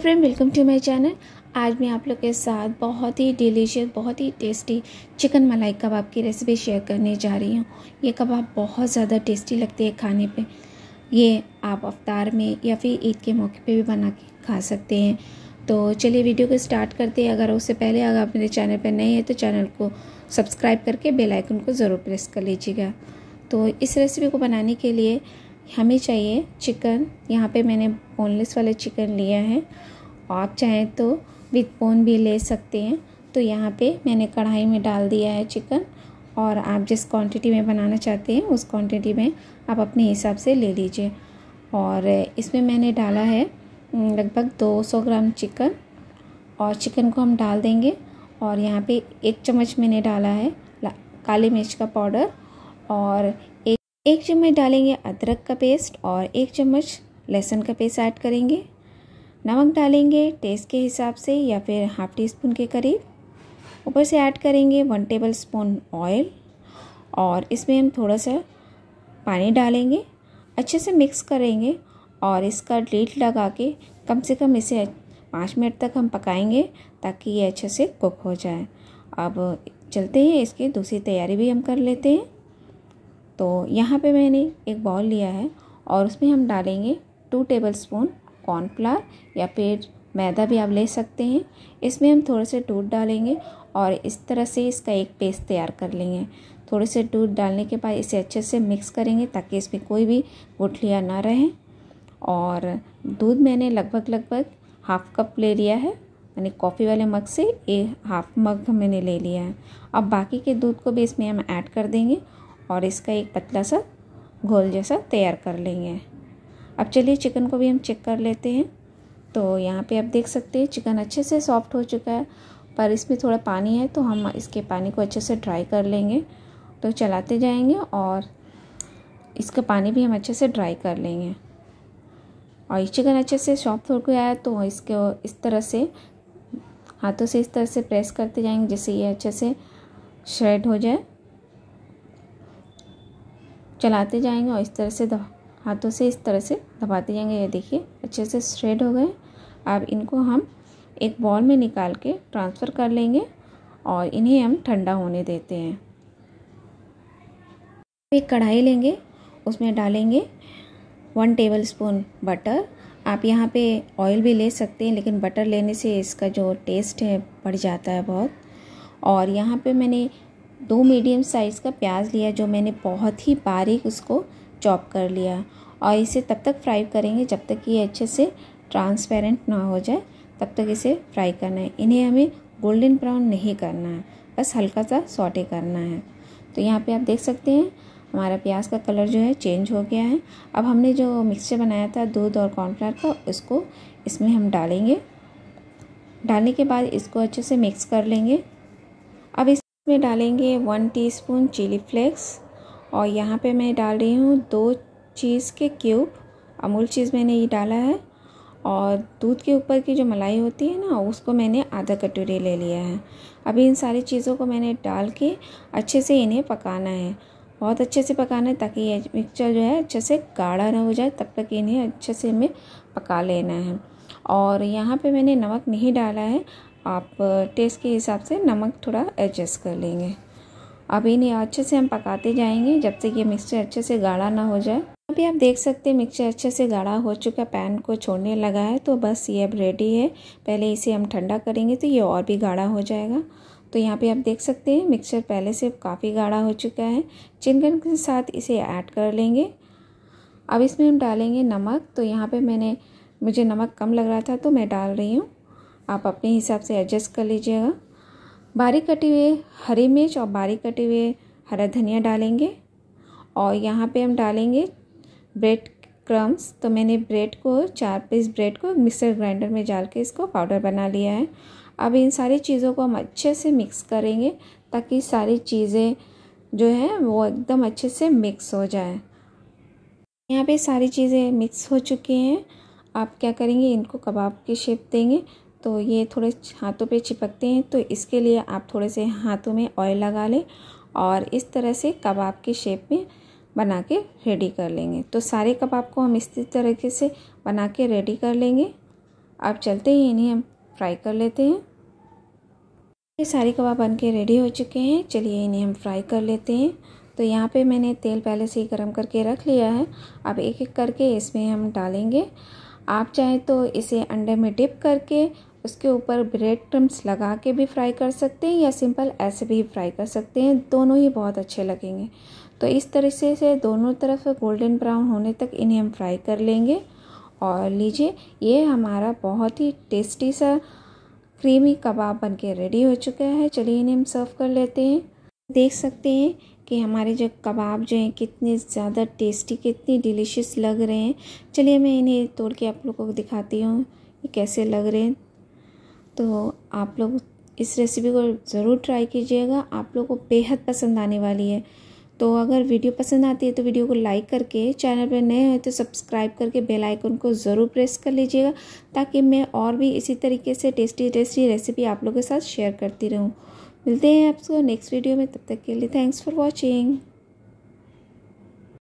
friend welcome to my channel आज मैं आप लोग के साथ बहुत ही डिलीशियस बहुत ही टेस्टी चिकन मलाई कबाब की रेसिपी शेयर करने जा रही हूँ ये कबाब बहुत ज़्यादा टेस्टी लगते हैं खाने पे ये आप अवतार में या फिर ईद के मौके पे भी बना के खा सकते हैं तो चलिए वीडियो को स्टार्ट करते हैं अगर उससे पहले अगर आप मेरे चैनल पर नए हैं तो चैनल को सब्सक्राइब करके बेलाइकन को ज़रूर प्रेस कर लीजिएगा तो इस रेसिपी को बनाने के लिए हमें चाहिए चिकन यहाँ पे मैंने बोनलेस वाला चिकन लिया है आप चाहें तो विथ बोन भी ले सकते हैं तो यहाँ पे मैंने कढ़ाई में डाल दिया है चिकन और आप जिस क्वांटिटी में बनाना चाहते हैं उस क्वांटिटी में आप अपने हिसाब से ले लीजिए और इसमें मैंने डाला है लगभग 200 ग्राम चिकन और चिकन को हम डाल देंगे और यहाँ पे एक चम्मच मैंने डाला है काली मिर्च का पाउडर और एक एक चम्मच डालेंगे अदरक का पेस्ट और एक चम्मच लहसुन का पेस्ट ऐड करेंगे नमक डालेंगे टेस्ट के हिसाब से या फिर हाफ टी स्पून के करीब ऊपर से ऐड करेंगे वन टेबल स्पून ऑयल और इसमें हम थोड़ा सा पानी डालेंगे अच्छे से मिक्स करेंगे और इसका लीड लगा के कम से कम इसे पाँच मिनट तक हम पकाएंगे ताकि ये अच्छे से कुक हो जाए अब चलते हैं इसकी दूसरी तैयारी भी हम कर लेते हैं तो यहाँ पे मैंने एक बॉल लिया है और उसमें हम डालेंगे टू टेबल स्पून कॉर्नफ्लावर या फिर मैदा भी आप ले सकते हैं इसमें हम थोड़े से दूध डालेंगे और इस तरह से इसका एक पेस्ट तैयार कर लेंगे थोड़े से दूध डालने के बाद इसे अच्छे से मिक्स करेंगे ताकि इसमें कोई भी गुठलियाँ ना रहें और दूध मैंने लगभग लगभग हाफ़ कप ले लिया है मैंने कॉफ़ी वाले मग से ये हाफ मग मैंने ले लिया है अब बाकी के दूध को भी इसमें हम ऐड कर देंगे और इसका एक पतला सा घोल जैसा तैयार कर लेंगे अब चलिए चिकन को भी हम चेक कर लेते हैं तो यहाँ पे आप देख सकते हैं चिकन अच्छे से सॉफ्ट हो चुका है पर इसमें थोड़ा पानी है तो हम इसके पानी को अच्छे से ड्राई कर लेंगे तो चलाते जाएंगे और इसका पानी भी हम अच्छे से ड्राई कर लेंगे और ये चिकन अच्छे से सॉफ्ट हो गया है तो इसके इस तरह से हाथों से इस तरह से प्रेस करते जाएंगे जिससे ये अच्छे से श्रेड हो जाए चलाते जाएंगे और इस तरह से दबा हाथों से इस तरह से दबाते जाएंगे ये देखिए अच्छे से स्ट्रेट हो गए अब इनको हम एक बॉल में निकाल के ट्रांसफ़र कर लेंगे और इन्हें हम ठंडा होने देते हैं एक कढ़ाई लेंगे उसमें डालेंगे वन टेबल स्पून बटर आप यहाँ पे ऑयल भी ले सकते हैं लेकिन बटर लेने से इसका जो टेस्ट है बढ़ जाता है बहुत और यहाँ पे मैंने दो मीडियम साइज़ का प्याज लिया जो मैंने बहुत ही बारीक उसको चॉप कर लिया और इसे तब तक फ्राई करेंगे जब तक ये अच्छे से ट्रांसपेरेंट ना हो जाए तब तक इसे फ्राई करना है इन्हें हमें गोल्डन ब्राउन नहीं करना है बस हल्का सा सॉटे करना है तो यहाँ पे आप देख सकते हैं हमारा प्याज का कलर जो है चेंज हो गया है अब हमने जो मिक्सचर बनाया था दूध और कॉर्नफ्लावर का उसको इसमें हम डालेंगे डालने के बाद इसको अच्छे से मिक्स कर लेंगे अब इसमें डालेंगे वन टीस्पून चिली फ्लेक्स और यहाँ पे मैं डाल रही हूँ दो चीज़ के क्यूब अमूल चीज़ मैंने ये डाला है और दूध के ऊपर की जो मलाई होती है ना उसको मैंने आधा कटोरी ले लिया है अभी इन सारी चीज़ों को मैंने डाल के अच्छे से इन्हें पकाना है बहुत अच्छे से पकाना है ताकि ये मिक्सचर जो है अच्छे से गाढ़ा ना हो जाए तब तक इन्हें अच्छे से हमें पका लेना है और यहाँ पे मैंने नमक नहीं डाला है आप टेस्ट के हिसाब से नमक थोड़ा एडजस्ट कर लेंगे अब इन्हें अच्छे से हम पकाते जाएंगे जब तक ये मिक्सचर अच्छे से गाढ़ा ना हो जाए अभी आप देख सकते हैं मिक्सचर अच्छे से गाढ़ा हो चुका पैन को छोड़ने लगा है तो बस ये अब रेडी है पहले इसे हम ठंडा करेंगे तो ये और भी गाढ़ा हो जाएगा तो यहाँ पे आप देख सकते हैं मिक्सचर पहले से काफ़ी गाढ़ा हो चुका है चिकन के साथ इसे ऐड कर लेंगे अब इसमें हम डालेंगे नमक तो यहाँ पर मैंने मुझे नमक कम लग रहा था तो मैं डाल रही हूँ आप अपने हिसाब से एडजस्ट कर लीजिएगा बारीक कटे हुए हरी मिर्च और बारीक कटे हुए हरा धनिया डालेंगे और यहाँ पे हम डालेंगे ब्रेड क्रम्स तो मैंने ब्रेड को चार पीस ब्रेड को मिक्सर ग्राइंडर में डाल के इसको पाउडर बना लिया है अब इन सारी चीज़ों को हम अच्छे से मिक्स करेंगे ताकि सारी चीज़ें जो है वो एकदम अच्छे से मिक्स हो जाए यहाँ पे सारी चीज़ें मिक्स हो चुकी हैं आप क्या करेंगे इनको कबाब की शेप देंगे तो ये थोड़े हाथों पे चिपकते हैं तो इसके लिए आप थोड़े से हाथों में ऑयल लगा लें और इस तरह से कबाब के शेप में बना के रेडी कर लेंगे तो सारे कबाब को हम इसी तरीके से बना के रेडी कर लेंगे अब चलते ही इन्हें हम फ्राई कर लेते हैं ये सारे कबाब बन के रेडी हो चुके हैं चलिए इन्हें हम फ्राई कर लेते हैं तो यहाँ पे मैंने तेल पहले से ही गर्म करके रख लिया है अब एक एक करके इसमें हम डालेंगे आप चाहें तो इसे अंडे में डिप करके उसके ऊपर ब्रेड क्रम्स लगा के भी फ्राई कर सकते हैं या सिंपल ऐसे भी फ्राई कर सकते हैं दोनों ही बहुत अच्छे लगेंगे तो इस तरीके से दोनों तरफ गोल्डन ब्राउन होने तक इन्हें हम फ्राई कर लेंगे और लीजिए ये हमारा बहुत ही टेस्टी सा क्रीमी कबाब बनके रेडी हो चुका है चलिए इन्हें हम सर्व कर लेते हैं देख सकते हैं कि हमारे जो कबाब जो हैं कितने ज़्यादा टेस्टी कितने डिलीशियस लग रहे हैं चलिए मैं इन्हें तोड़ के आप लोगों को दिखाती हूँ कैसे लग रहे हैं तो आप लोग इस रेसिपी को ज़रूर ट्राई कीजिएगा आप लोग को बेहद पसंद आने वाली है तो अगर वीडियो पसंद आती है तो वीडियो को लाइक करके चैनल पर नए हैं तो सब्सक्राइब करके बेल आइकन को ज़रूर प्रेस कर लीजिएगा ताकि मैं और भी इसी तरीके से टेस्टी टेस्टी रेसिपी आप लोगों के साथ शेयर करती रहूँ मिलते हैं आपको नेक्स्ट वीडियो में तब तक के लिए थैंक्स फॉर वॉचिंग